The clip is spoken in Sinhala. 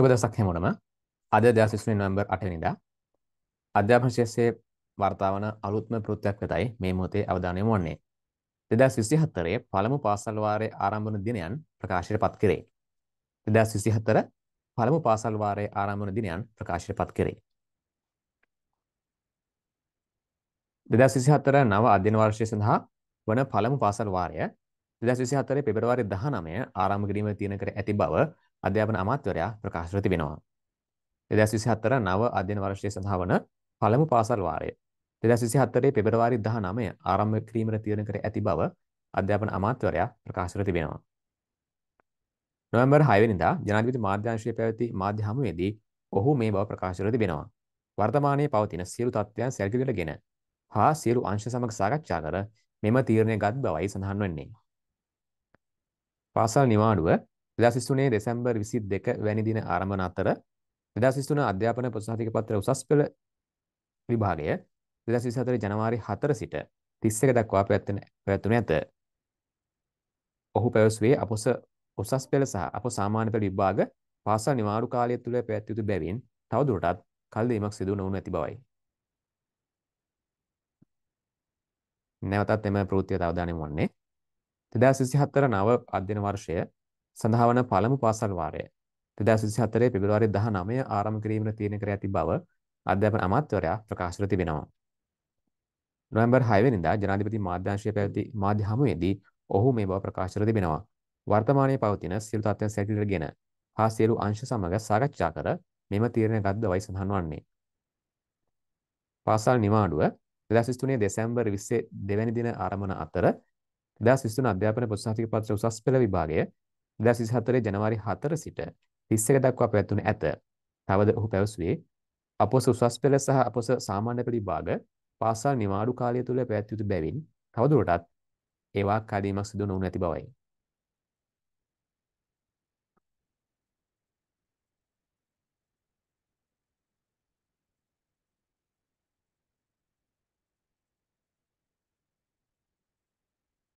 සුබ දවසක් හැමෝටම. අද දවස් 23 නොවැම්බර් 8 වෙනිදා අධ්‍යාපන ශිෂ්‍යයේ වර්තාවන අලුත්ම ප්‍රවෘත්තියක් වෙතයි මේ මොහොතේ අවධානය යොමු වන්නේ. 2024 පළමු පාසල් වාරයේ ආරම්භන දිනයන් ප්‍රකාශයට පත් කෙරේ. 2024 පළමු පාසල් වාරයේ ආරම්භන දිනයන් ප්‍රකාශයට පත් කෙරේ. 2024 නව අධ්‍යයන වර්ෂය සඳහා වන පළමු පාසල් වාරය 2024 පෙබරවාරි 19 ආරම්භ කිරීම තීරණය කර ඇති බව අධ්‍යාපන අමාත්‍යවරයා ප්‍රකාශ කර තිබෙනවා. 2024 නව අධ්‍යයන වර්ෂය සඳහා වන පළමු පාසල් වාරය 2024 පෙබරවාරි 19 ආරම්භ කිරීමට තීරණය කර ඇති බව අධ්‍යාපන අමාත්‍යවරයා ප්‍රකාශ කර තිබෙනවා. නොවැම්බර් 6 වෙනිදා ජනාධිපති මාධ්‍යාංශයේ පැවති මාධ්‍ය හමුවේදී ඔහු මේ බව ප්‍රකාශ කර තිබෙනවා. වර්තමානයේ පවතින සියලු තත්ත්වයන් සැලකිලිටගෙන හා සියලු අංශ සමග සාකච්ඡා කර මෙම තීරණය ගත් බවයි සඳහන් වෙන්නේ. පාසල් නිවාඩුව 2023 දෙසැම්බර් 22 වැනි දින ආරම්භන අතර 2023 අධ්‍යාපන ප්‍රතිසහතික පත්‍ර උසස් පෙළ විභාගය 2024 ජනවාරි 4 සිට 31 දක්වා පැවැත්වෙන පැවැත්වුණු ඇත. ඔහු පැවසුවේ අපොස උසස් පෙළ සහ අප සාමාන්‍ය පෙළ විභාග පාසල් නිවාඩු කාලය තුළ පැවැත්විය යුතු බැවින් තවදුරටත් කල් දීමක් සිදු නොවුණු ඇති බවයි. නැවතත් එම ප්‍රවෘත්තියට අවධානය යොමුන්නේ 2024 නව අධ්‍යයන වර්ෂය සඳහා වන පළමු පාසල් වාරය 2024 පෙබරවාරි 19 ආරම්භ කිරීමට තීරණය කර ඇති බව අධ්‍යාපන අමාත්‍යවරයා ප්‍රකාශ කර තිබෙනවා. නොවැම්බර් 6 වෙනිදා ජනාධිපති මාධ්‍යංශය පැවති මාධ්‍ය හමුවේදී ඔහු මේ බව ප්‍රකාශ කර තිබෙනවා. වර්තමානයේ පවතින සියලු තත්ත්වයන් සැලකිලිගෙන හා සියලු අංශ සමග සාකච්ඡා කර මෙම තීරණය ගත් බවයි සඳහන් වන්නේ. පාසල් නිවාඩුව 2023 දෙසැම්බර් 20 දෙවැනි දින ආරම්භන අතර 2023 අධ්‍යාපන පොත්සහතික පත්‍ර උසස් පෙළ විභාගය 2024 ජනවාරි 4 සිට 31 දක්වා පැවැත්වුණු ඇත. තවද ඔහු පැවසුවේ අපොස උසස් පෙළ සහ අපොස සාමාන්‍ය පෙළ විභාග පාසල් නිවාඩු කාලය තුළ පැවැත්විය යුතු බැවින් තවදුරටත් ඒවා කඩීමක් සිදු නොවනු ඇති බවයි.